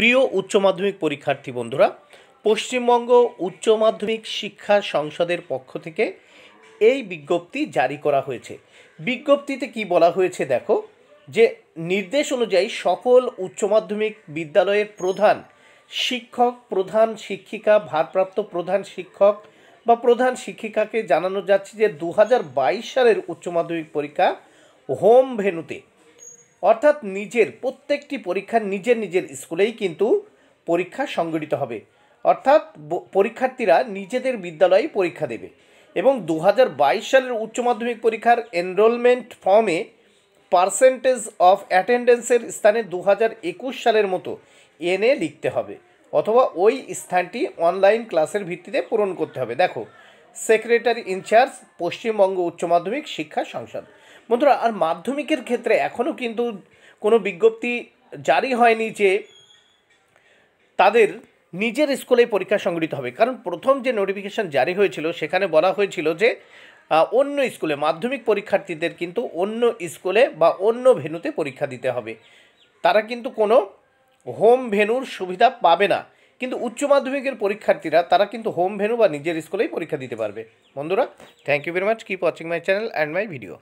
প্রিয় উচ্চ মাধ্যমিক পরীক্ষার্থী বন্ধুরা পশ্চিমবঙ্গ উচ্চ মাধ্যমিক শিক্ষা সংসদের পক্ষ থেকে এই বিজ্ঞপ্তি জারি করা হয়েছে বিজ্ঞপ্তিতে কি বলা হয়েছে দেখো যে নির্দেশ অনুযায়ী সকল উচ্চ মাধ্যমিক বিদ্যালয়ের প্রধান শিক্ষক প্রধান শিক্ষিকা ভারপ্রাপ্ত প্রধান শিক্ষক বা প্রধান শিক্ষিকাকে জানানো যাচ্ছে যে দু সালের উচ্চ মাধ্যমিক পরীক্ষা হোম ভেনুতে অর্থাৎ নিজের প্রত্যেকটি পরীক্ষা নিজের নিজের স্কুলেই কিন্তু পরীক্ষা সংগঠিত হবে অর্থাৎ পরীক্ষার্থীরা নিজেদের বিদ্যালয়ে পরীক্ষা দেবে এবং দু সালের উচ্চ মাধ্যমিক পরীক্ষার এনরোলমেন্ট ফর্মে পার্সেন্টেজ অফ অ্যাটেন্ডেন্সের স্থানে দু সালের মতো এনে লিখতে হবে অথবা ওই স্থানটি অনলাইন ক্লাসের ভিত্তিতে পূরণ করতে হবে দেখো সেক্রেটারি ইনচার্জ পশ্চিমবঙ্গ উচ্চ মাধ্যমিক শিক্ষা সংসদ বন্ধুরা আর মাধ্যমিকের ক্ষেত্রে এখনও কিন্তু কোনো বিজ্ঞপ্তি জারি হয়নি যে তাদের নিজের স্কুলে পরীক্ষা সংগঠিত হবে কারণ প্রথম যে নোটিফিকেশান জারি হয়েছিল সেখানে বলা হয়েছিল যে অন্য স্কুলে মাধ্যমিক পরীক্ষার্থীদের কিন্তু অন্য স্কুলে বা অন্য ভেনুতে পরীক্ষা দিতে হবে তারা কিন্তু কোনো হোম ভেনুর সুবিধা পাবে না কিন্তু উচ্চ মাধ্যমিকের পরীক্ষার্থীরা তারা কিন্তু হোম ভেনু বা নিজের স্কুলেই পরীক্ষা দিতে পারবে বন্ধুরা thank you very much keep watching my channel and my video